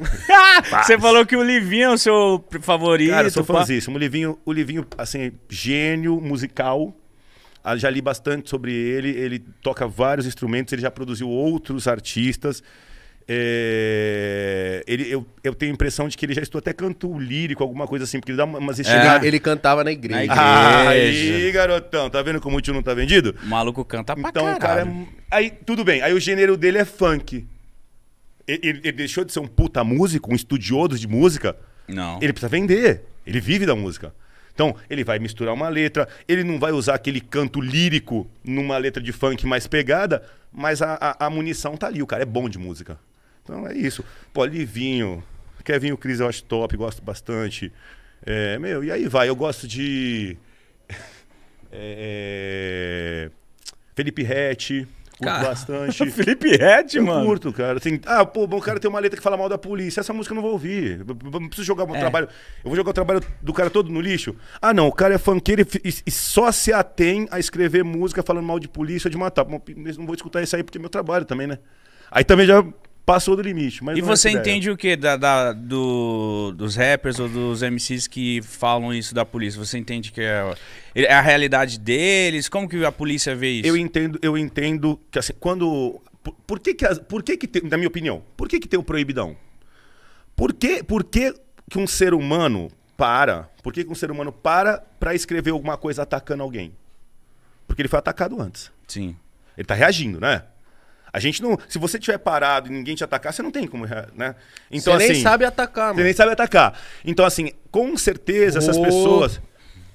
Você falou que o Livinho é o seu favorito. Cara, eu sou fãzíssimo. O Livinho, o Livinho, assim, gênio musical. Ah, já li bastante sobre ele. Ele toca vários instrumentos, ele já produziu outros artistas. É... Ele, eu, eu tenho a impressão de que ele já estou até canto lírico, alguma coisa assim, porque ele dá umas É, ele cantava na igreja. na ah, igreja. Aí, garotão, tá vendo como o tio não tá vendido? O maluco canta pra Então, caralho. cara. É aí, tudo bem. Aí o gênero dele é funk ele, ele deixou de ser um puta músico, um estudioso de música. Não. Ele precisa vender. Ele vive da música. Então, ele vai misturar uma letra, ele não vai usar aquele canto lírico numa letra de funk mais pegada, mas a, a, a munição tá ali, o cara é bom de música. Então é isso. Pô, Livinho, Kevin o Cris eu acho top, gosto bastante. É, meu, e aí vai, eu gosto de. É, é, Felipe Rett. Curto cara, bastante. Felipe Red, mano. Curto, cara. Assim, ah, pô, o cara tem uma letra que fala mal da polícia. Essa música eu não vou ouvir. Eu não preciso jogar o é. trabalho. Eu vou jogar o trabalho do cara todo no lixo. Ah, não. O cara é funkeiro e, e só se atém a escrever música falando mal de polícia ou de matar. Não vou escutar isso aí porque é meu trabalho também, né? Aí também já passou do limite. Mas e é você entende o que da, da, do, dos rappers ou dos MCs que falam isso da polícia? Você entende que é, é a realidade deles? Como que a polícia vê isso? Eu entendo, eu entendo que assim, quando. Por, por que, que, por que, que tem, na minha opinião, por que, que tem o um proibidão? Por que, por que, que um ser humano para? Por que, que um ser humano para para escrever alguma coisa atacando alguém? Porque ele foi atacado antes. Sim. Ele tá reagindo, né? A gente não. Se você tiver parado e ninguém te atacar, você não tem como. Né? Então, você assim, nem sabe atacar, mano. Você nem sabe atacar. Então, assim, com certeza essas oh. pessoas.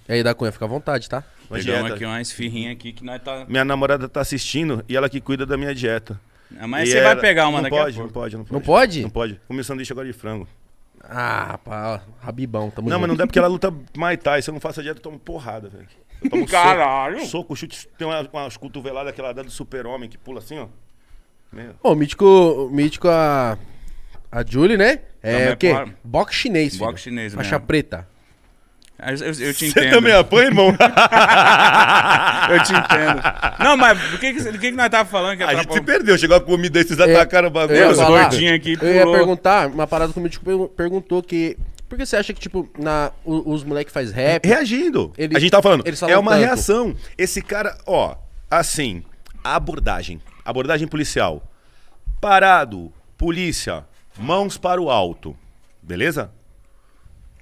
E aí, da Cunha, fica à vontade, tá? Uma dieta. aqui uma esfirrinha aqui que nós tá. Minha namorada tá assistindo e ela que cuida da minha dieta. Ah, mas e você é ela... vai pegar uma não daqui pode, Não pode, não pode. Não pode? Não pode. Comi sanduíche agora de frango. Ah, pá, rabibão, tamo Não, junto. mas não dá porque ela luta Muay Thai. Se eu não faço a dieta, eu tomo porrada, velho. Caralho! Soco, soco, chute, tem uma, umas cotoveladas que ela dá do super-homem que pula assim, ó. Meu. Bom, mítico, mítico a. A Julie, né? É, o quê? Por... Box chinês. Filho. Box chinês, Faixa preta. Ah, eu, eu, eu, te entendo. Você também apanha, irmão? eu te entendo. Não, mas o que, do que, que nós tava falando? Que a gente se perdeu. Chegou a comida e vocês é, atacaram o bagulho. Os gordinhos aqui pulou. Eu ia perguntar, uma parada que o Mítico perguntou que... Por que você acha que, tipo, na, os, os moleques faz rap? Reagindo. Eles, a gente tava falando. é uma tanto. reação. Esse cara, ó, assim, a abordagem. Abordagem policial. Parado, polícia, mãos para o alto. Beleza?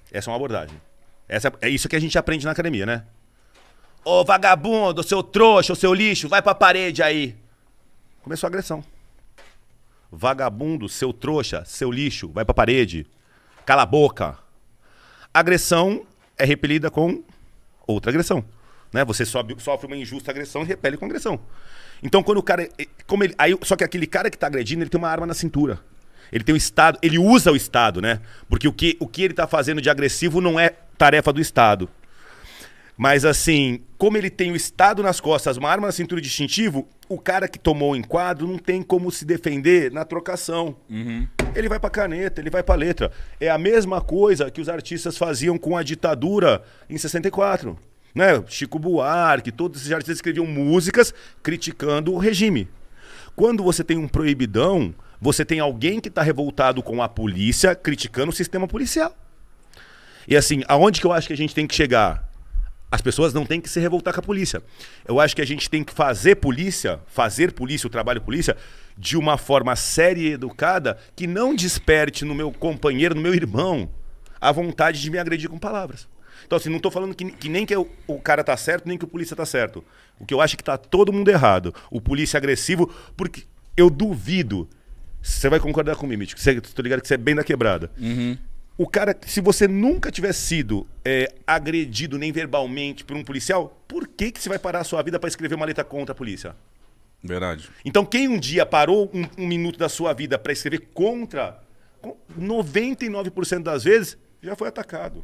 Essa é uma abordagem. Essa, é, é isso que a gente aprende na academia, né? Ô vagabundo, seu trouxa, seu lixo, vai pra parede aí. Começou a agressão. Vagabundo, seu trouxa, seu lixo, vai pra parede. Cala a boca. Agressão é repelida com outra agressão. Né? Você sobe, sofre uma injusta agressão e repele com agressão. Então quando o cara. Eh, como ele, aí, só que aquele cara que tá agredindo, ele tem uma arma na cintura. Ele tem o um Estado, ele usa o Estado, né? Porque o que, o que ele tá fazendo de agressivo não é tarefa do Estado. Mas assim, como ele tem o Estado nas costas, uma arma na cintura de distintivo, o cara que tomou o enquadro não tem como se defender na trocação. Uhum. Ele vai pra caneta, ele vai pra letra. É a mesma coisa que os artistas faziam com a ditadura em 64 né? Chico Buarque, todos esses artistas escreviam músicas criticando o regime. Quando você tem um proibidão, você tem alguém que está revoltado com a polícia criticando o sistema policial. E assim, aonde que eu acho que a gente tem que chegar? As pessoas não têm que se revoltar com a polícia. Eu acho que a gente tem que fazer polícia, fazer polícia, o trabalho polícia, de uma forma séria e educada que não desperte no meu companheiro, no meu irmão, a vontade de me agredir com palavras. Então, assim, não estou falando que, que, nem que é o, cara tá certo, nem que o polícia tá certo. O que eu acho é que tá todo mundo errado. O polícia agressivo, porque eu duvido. Você vai concordar comigo, Mítico. Cê, tô ligado que você é bem da quebrada. Uhum. O cara, se você nunca tivesse sido é, agredido nem verbalmente por um policial, por que, que você vai parar a sua vida para escrever uma letra contra a polícia? Verdade. Então, quem um dia parou um, um minuto da sua vida para escrever contra, 99% das vezes já foi atacado.